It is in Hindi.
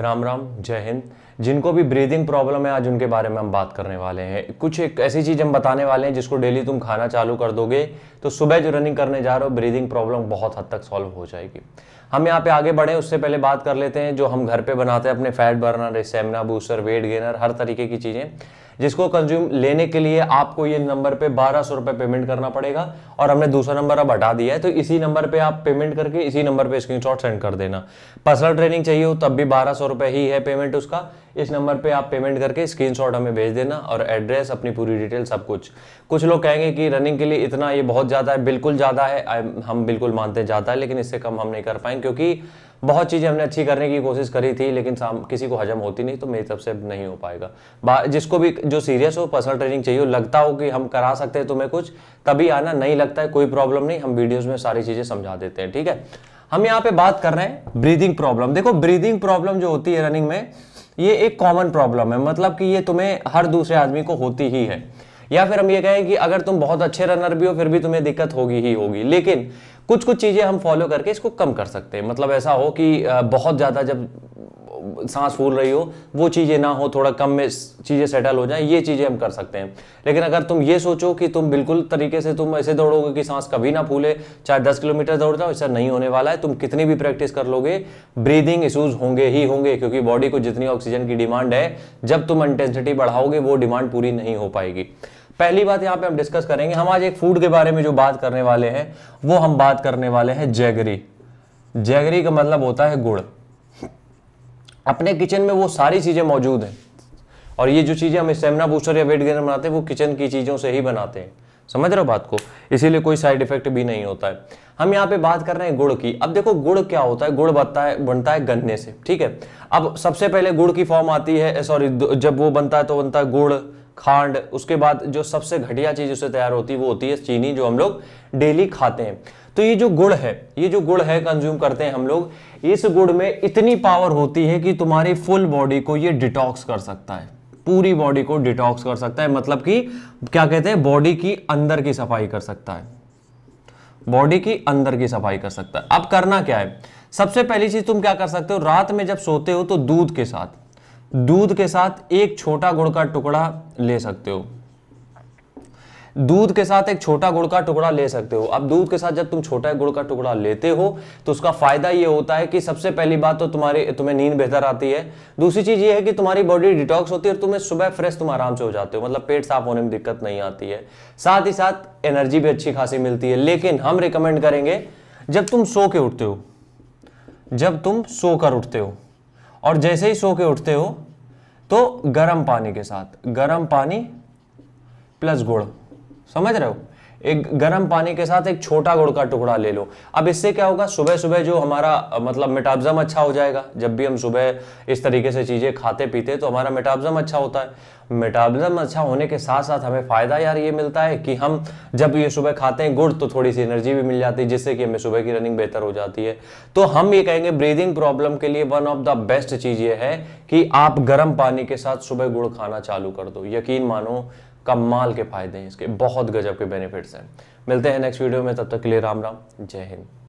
राम राम जय हिंद जिनको भी ब्रीदिंग प्रॉब्लम है आज उनके बारे में हम बात करने वाले हैं कुछ एक ऐसी चीज़ हम बताने वाले हैं जिसको डेली तुम खाना चालू कर दोगे तो सुबह जो रनिंग करने जा रहे हो ब्रीदिंग प्रॉब्लम बहुत हद तक सॉल्व हो जाएगी हम यहाँ पे आगे बढ़े उससे पहले बात कर लेते हैं जो हम घर पे बनाते हैं अपने fat burner stamina booster weight gainer हर तरीके की चीज़ें जिसको कंज्यूम लेने के लिए आपको ये नंबर पे बारह सौ रुपये पेमेंट करना पड़ेगा और हमने दूसरा नंबर अब हटा दिया है तो इसी नंबर पे आप पेमेंट करके इसी नंबर पे स्क्रीनशॉट सेंड कर देना पर्सनल ट्रेनिंग चाहिए हो तब भी बारह सौ रुपये ही है पेमेंट उसका इस नंबर पे आप पेमेंट करके स्क्रीनशॉट हमें भेज देना और एड्रेस अपनी पूरी डिटेल सब कुछ कुछ लोग कहेंगे कि रनिंग के लिए इतना ये बहुत ज़्यादा है बिल्कुल ज़्यादा है हम बिल्कुल मानते हैं ज़्यादा है लेकिन इससे कम हम नहीं कर पाएंगे क्योंकि बहुत चीज़ें हमने अच्छी करने की कोशिश करी थी लेकिन किसी को हजम होती नहीं तो मेरी तरफ से नहीं हो पाएगा जिसको भी जो सीरियस हो पर्सनल ट्रेनिंग चाहिए हो लगता हो कि हम करा सकते हैं तुम्हें तो कुछ तभी आना नहीं लगता है कोई प्रॉब्लम नहीं हम वीडियोज़ में सारी चीज़ें समझा देते हैं ठीक है हम यहाँ पे बात कर रहे हैं ब्रीदिंग प्रॉब्लम देखो ब्रीदिंग प्रॉब्लम जो होती है रनिंग में ये एक कॉमन प्रॉब्लम है मतलब कि ये तुम्हें हर दूसरे आदमी को होती ही है या फिर हम ये कहें कि अगर तुम बहुत अच्छे रनर भी हो फिर भी तुम्हें दिक्कत होगी ही होगी लेकिन कुछ कुछ चीज़ें हम फॉलो करके इसको कम कर सकते हैं मतलब ऐसा हो कि बहुत ज़्यादा जब सांस फूल रही हो वो चीज़ें ना हो थोड़ा कम में चीज़ें सेटल हो जाए ये चीज़ें हम कर सकते हैं लेकिन अगर तुम ये सोचो कि तुम बिल्कुल तरीके से तुम ऐसे दौड़ोगे कि सांस कभी ना फूले चाहे दस किलोमीटर दौड़ जाओ ऐसा नहीं होने वाला है तुम कितनी भी प्रैक्टिस कर लोगे ब्रीदिंग इशूज़ होंगे ही होंगे क्योंकि बॉडी को जितनी ऑक्सीजन की डिमांड है जब तुम इंटेंसिटी बढ़ाओगे वो डिमांड पूरी नहीं हो पाएगी पहली बात यहाँ पे हम डिस्कस करेंगे हम आज एक फूड के बारे में जो बात करने वाले हैं वो हम बात करने वाले हैं जैगरी जैगरी का मतलब होता है गुड़ अपने किचन में वो सारी चीज़ें मौजूद हैं और ये जो चीज़ें हम स्टेमिना बूस्टर या वेट गेनर बनाते हैं वो किचन की चीज़ों से ही बनाते हैं समझ रहे हो बात को इसीलिए कोई साइड इफेक्ट भी नहीं होता है हम यहाँ पे बात कर रहे हैं गुड़ की अब देखो गुड़ क्या होता है गुड़ बनता है बनता है गन्ने से ठीक है अब सबसे पहले गुड़ की फॉर्म आती है सॉरी जब वो बनता है तो बनता है गुड़ खांड उसके बाद जो सबसे घटिया चीज़ उससे तैयार होती है वो होती है चीनी जो हम लोग डेली खाते हैं तो ये जो गुड़ है ये जो गुड़ है कंज्यूम करते हैं हम लोग इस गुड़ में इतनी पावर होती है कि तुम्हारी फुल बॉडी को ये डिटॉक्स कर सकता है पूरी बॉडी को डिटॉक्स कर सकता है मतलब कि क्या कहते हैं बॉडी की अंदर की सफाई कर सकता है बॉडी की अंदर की सफाई कर सकता है अब करना क्या है सबसे पहली चीज तुम क्या कर सकते हो रात में जब सोते हो तो दूध के साथ दूध के साथ एक छोटा गुड़ का टुकड़ा ले सकते हो दूध के साथ एक छोटा गुड़ का टुकड़ा ले सकते हो अब दूध के साथ जब तुम छोटा गुड़ का टुकड़ा लेते हो तो उसका फायदा यह होता है कि सबसे पहली बात तो तुम्हारी तुम्हें नींद बेहतर आती है दूसरी चीज यह है कि तुम्हारी बॉडी डिटॉक्स होती है और तुम्हें सुबह फ्रेश तुम आराम से हो जाते हो मतलब पेट साफ होने में दिक्कत नहीं आती है साथ ही साथ एनर्जी भी अच्छी खासी मिलती है लेकिन हम रिकमेंड करेंगे जब तुम सो के उठते हो जब तुम सो कर उठते हो और जैसे ही सो के उठते हो तो गर्म पानी के साथ गर्म पानी प्लस गुड़ समझ रहे हो एक गर्म पानी के साथ एक छोटा गुड़ का टुकड़ा ले लो अब इससे क्या होगा सुबह सुबह जो हमारा मतलब मेटाबजम अच्छा हो जाएगा जब भी हम सुबह इस तरीके से चीज़ें खाते पीते तो हमारा मेटाबजम अच्छा होता है मेटाबॉलिज्म अच्छा होने के साथ साथ हमें फ़ायदा यार ये मिलता है कि हम जब ये सुबह खाते हैं गुड़ तो थोड़ी सी एनर्जी भी मिल जाती है जिससे कि हमें सुबह की रनिंग बेहतर हो जाती है तो हम ये कहेंगे ब्रीदिंग प्रॉब्लम के लिए वन ऑफ द बेस्ट चीज़ ये है कि आप गर्म पानी के साथ सुबह गुड़ खाना चालू कर दो यकीन मानो कमाल के फायदे हैं इसके बहुत गजब के बेनिफिट्स हैं मिलते हैं नेक्स्ट वीडियो में तब तक के लिए राम राम जय हिंद